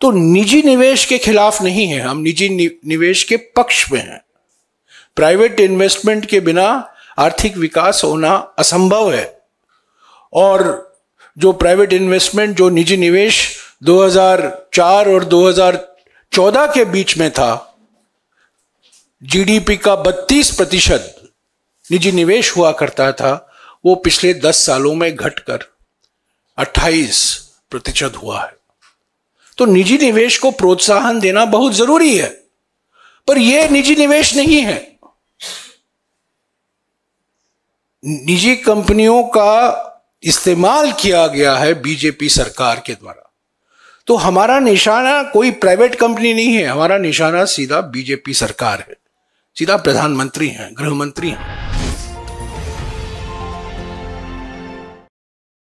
तो निजी निवेश के खिलाफ नहीं है हम निजी निवेश के पक्ष में हैं प्राइवेट इन्वेस्टमेंट के बिना आर्थिक विकास होना असंभव है और जो प्राइवेट इन्वेस्टमेंट जो निजी निवेश 2004 और 2014 के बीच में था जीडीपी का 32 प्रतिशत निजी निवेश हुआ करता था वो पिछले 10 सालों में घटकर 28 प्रतिशत हुआ है तो निजी निवेश को प्रोत्साहन देना बहुत जरूरी है पर यह निजी निवेश नहीं है निजी कंपनियों का इस्तेमाल किया गया है बीजेपी सरकार के द्वारा तो हमारा निशाना कोई प्राइवेट कंपनी नहीं है हमारा निशाना सीधा बीजेपी सरकार है सीधा प्रधानमंत्री हैं गृह मंत्री हैं